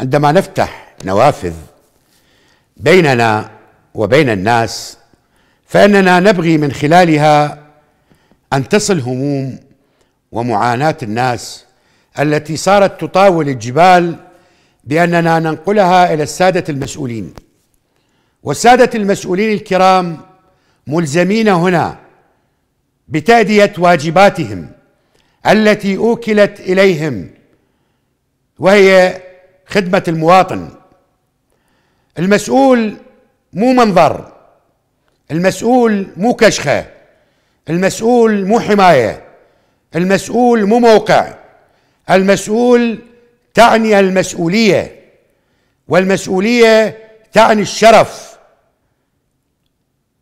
عندما نفتح نوافذ بيننا وبين الناس فاننا نبغي من خلالها ان تصل هموم ومعاناه الناس التي صارت تطاول الجبال باننا ننقلها الى الساده المسؤولين والساده المسؤولين الكرام ملزمين هنا بتاديه واجباتهم التي اوكلت اليهم وهي خدمة المواطن المسؤول مو منظر المسؤول مو كشخة المسؤول مو حماية المسؤول مو موقع المسؤول تعني المسؤولية والمسؤولية تعني الشرف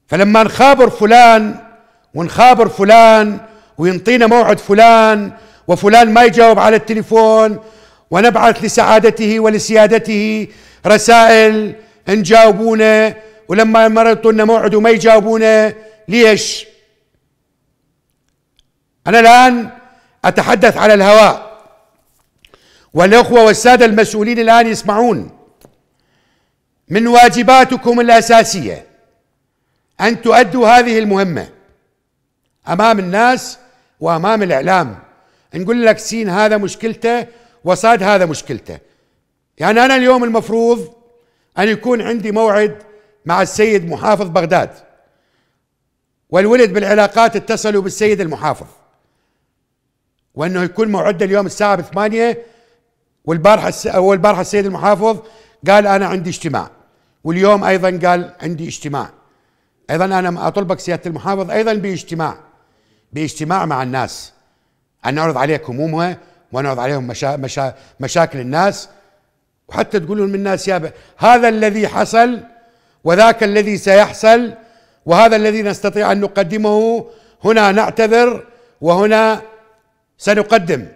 فلما نخابر فلان ونخابر فلان وينطينا موعد فلان وفلان ما يجاوب على التليفون ونبعث لسعادته ولسيادته رسائل ان جاوبونا ولما مرضوا لنا موعد وما يجاوبونا ليش؟ انا الان اتحدث على الهواء والاخوه والساده المسؤولين الان يسمعون من واجباتكم الاساسيه ان تؤدوا هذه المهمه امام الناس وامام الاعلام نقول لك سين هذا مشكلته وصاد هذا مشكلته يعني أنا اليوم المفروض أن يكون عندي موعد مع السيد محافظ بغداد والولد بالعلاقات اتصلوا بالسيد المحافظ وأنه يكون موعد اليوم الساعة بثمانية والبارحة والبارحة السيد المحافظ قال أنا عندي اجتماع واليوم أيضا قال عندي اجتماع أيضا أنا أطلبك سيادة المحافظ أيضا باجتماع باجتماع مع الناس أن نعرض عليك همومها ونعرض عليهم مشا مشا مشاكل الناس وحتى تقولون من الناس يا هذا الذي حصل وذاك الذي سيحصل وهذا الذي نستطيع ان نقدمه هنا نعتذر وهنا سنقدم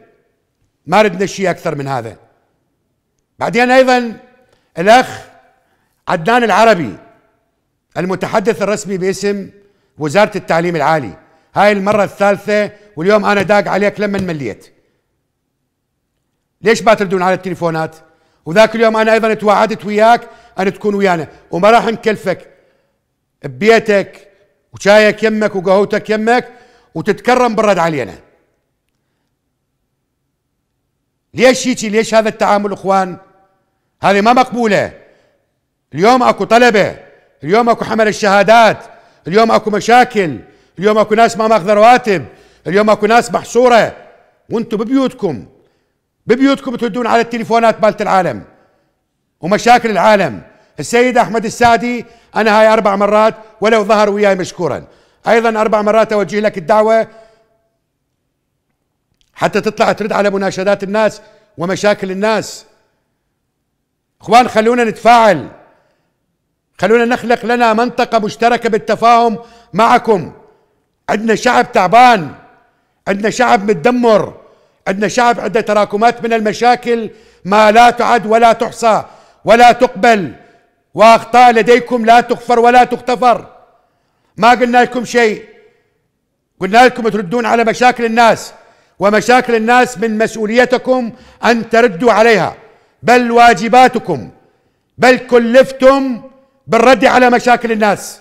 ما ردنا شيء اكثر من هذا بعدين ايضا الاخ عدنان العربي المتحدث الرسمي باسم وزاره التعليم العالي هاي المره الثالثه واليوم انا داق عليك لما مليت ليش ما تردون على التليفونات وذاك اليوم انا ايضا توعدت وياك ان تكون ويانا وما راح نكلفك ببيتك وشايك يمك وقهوتك يمك وتتكرم بالرد علينا ليش هيجي ليش هذا التعامل اخوان هذه ما مقبوله اليوم اكو طلبه اليوم اكو حمل الشهادات اليوم اكو مشاكل اليوم اكو ناس ما ماخذه رواتب اليوم اكو ناس محصوره وانتم ببيوتكم ببيوتكم تردون على التليفونات مالت العالم ومشاكل العالم السيد احمد السادي انا هاي اربع مرات ولو ظهر وياي مشكورا ايضا اربع مرات اوجه لك الدعوه حتى تطلع ترد على مناشدات الناس ومشاكل الناس اخوان خلونا نتفاعل خلونا نخلق لنا منطقة مشتركة بالتفاهم معكم عندنا شعب تعبان عندنا شعب متدمر عندنا شعب عنده تراكمات من المشاكل ما لا تعد ولا تحصى ولا تقبل واخطاء لديكم لا تغفر ولا تغتفر ما قلنا لكم شيء قلنا لكم تردون على مشاكل الناس ومشاكل الناس من مسؤوليتكم ان تردوا عليها بل واجباتكم بل كلفتم بالرد على مشاكل الناس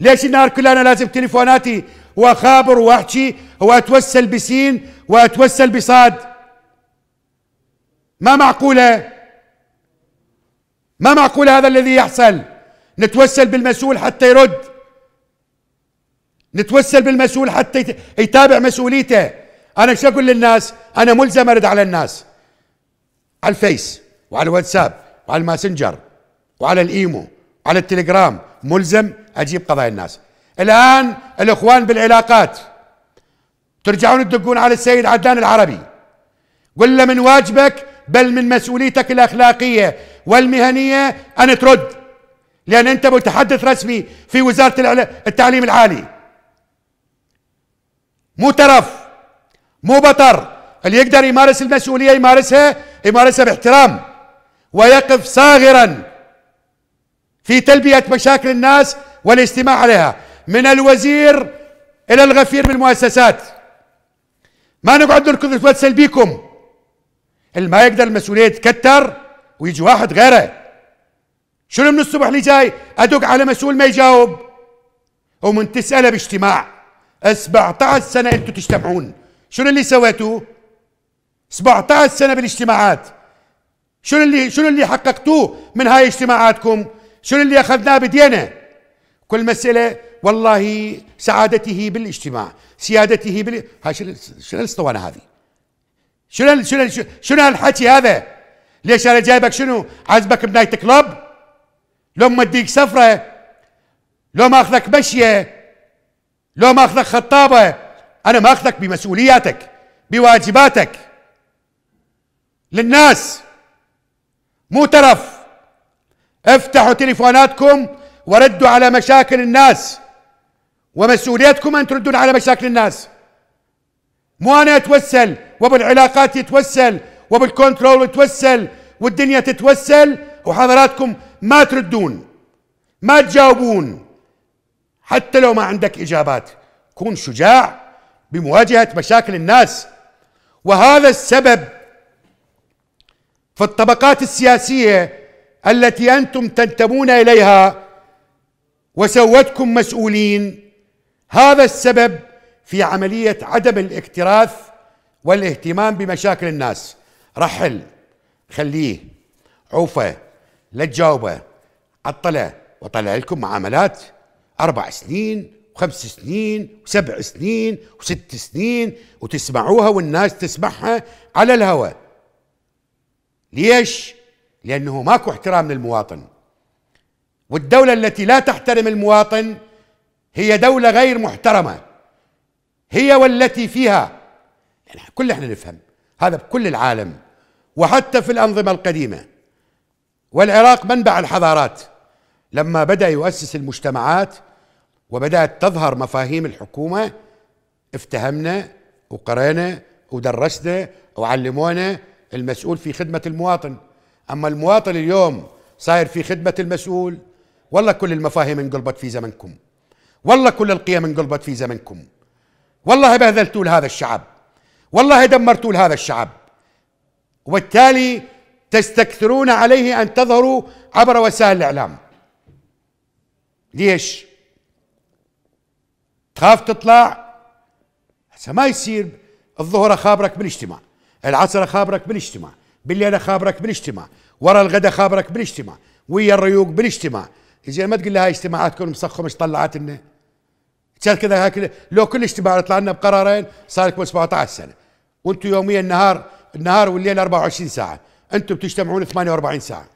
ليش النهار كله انا لازم تليفوناتي واخابر واحكي واتوسل بسين واتوسل بصاد ما معقوله ما معقول هذا الذي يحصل نتوسل بالمسؤول حتى يرد نتوسل بالمسؤول حتى يتابع مسؤوليته انا شو اقول للناس انا ملزم ارد على الناس على الفيس وعلى الواتساب وعلى الماسنجر وعلى الايمو وعلى التليجرام ملزم اجيب قضايا الناس الآن الإخوان بالعلاقات ترجعون تدقون على السيد عدنان العربي قل له من واجبك بل من مسؤوليتك الأخلاقية والمهنية أن ترد لأن أنت متحدث رسمي في وزارة التعليم العالي مو ترف مو بطر اللي يقدر يمارس المسؤولية يمارسها يمارسها باحترام ويقف صاغرا في تلبية مشاكل الناس والاستماع عليها من الوزير الى الغفير من المؤسسات ما نقعد نركض نتوسل بيكم اللي ما يقدر المسؤوليه يتكتر ويجي واحد غيره شنو من الصبح اللي جاي ادق على مسؤول ما يجاوب ومن تساله باجتماع 17 سنه انتم تجتمعون شنو اللي سويتوه 17 سنه بالاجتماعات شنو اللي شنو اللي حققتوه من هاي اجتماعاتكم شنو اللي اخذناه بدينا كل مسألة والله سعادته بالاجتماع سيادته بال هاي شنو شنو الاسطوانة هذه شنو شنو شنو هالحكي هذا ليش انا جايبك شنو عازبك بنايت كلوب لو ما اديك سفرة لو ما اخذك مشية لو ما اخذك خطابة انا ما اخذك بمسؤولياتك بواجباتك للناس مو ترف افتحوا تليفوناتكم وردوا على مشاكل الناس ومسؤوليتكم أن تردون على مشاكل الناس مو أنا أتوسل وبالعلاقات يتوسل وبالكنترول يتوسل والدنيا تتوسل وحضراتكم ما تردون ما تجاوبون حتى لو ما عندك إجابات كون شجاع بمواجهة مشاكل الناس وهذا السبب في الطبقات السياسية التي أنتم تنتمون إليها وسوتكم مسؤولين هذا السبب في عملية عدم الاكتراث والاهتمام بمشاكل الناس رحل خليه عوفه لا تجاوبه عطله وطلع لكم معاملات أربع سنين وخمس سنين وسبع سنين وست سنين وتسمعوها والناس تسمعها على الهواء ليش؟ لأنه ماكو احترام للمواطن والدولة التي لا تحترم المواطن هي دولة غير محترمة هي والتي فيها يعني كل احنا نفهم هذا بكل العالم وحتى في الأنظمة القديمة والعراق منبع الحضارات لما بدأ يؤسس المجتمعات وبدأت تظهر مفاهيم الحكومة افتهمنا وقرينا ودرسنا وعلمونا المسؤول في خدمة المواطن أما المواطن اليوم صاير في خدمة المسؤول والله كل المفاهيم انقلبت في زمنكم والله كل القيم انقلبت في زمنكم والله بهذلتوا لهذا الشعب والله دمرتوا لهذا الشعب وبالتالي تستكثرون عليه ان تظهروا عبر وسائل الاعلام ليش تخاف تطلع هسه ما يصير الظهر خابرك بالاجتماع العصر خابرك بالاجتماع بالليل خابرك بالاجتماع ورا الغدا خابرك بالاجتماع ويا الريوق بالاجتماع زين ما تقول لها اجتماعاتكم مسخمه مش طلعت لنا صار كذا هكذا لو كل اجتماع يطلع لنا بقرارين صار لكم 17 سنه وانتم يوميا النهار النهار والليل 24 ساعه انتم بتجتمعون 48 ساعه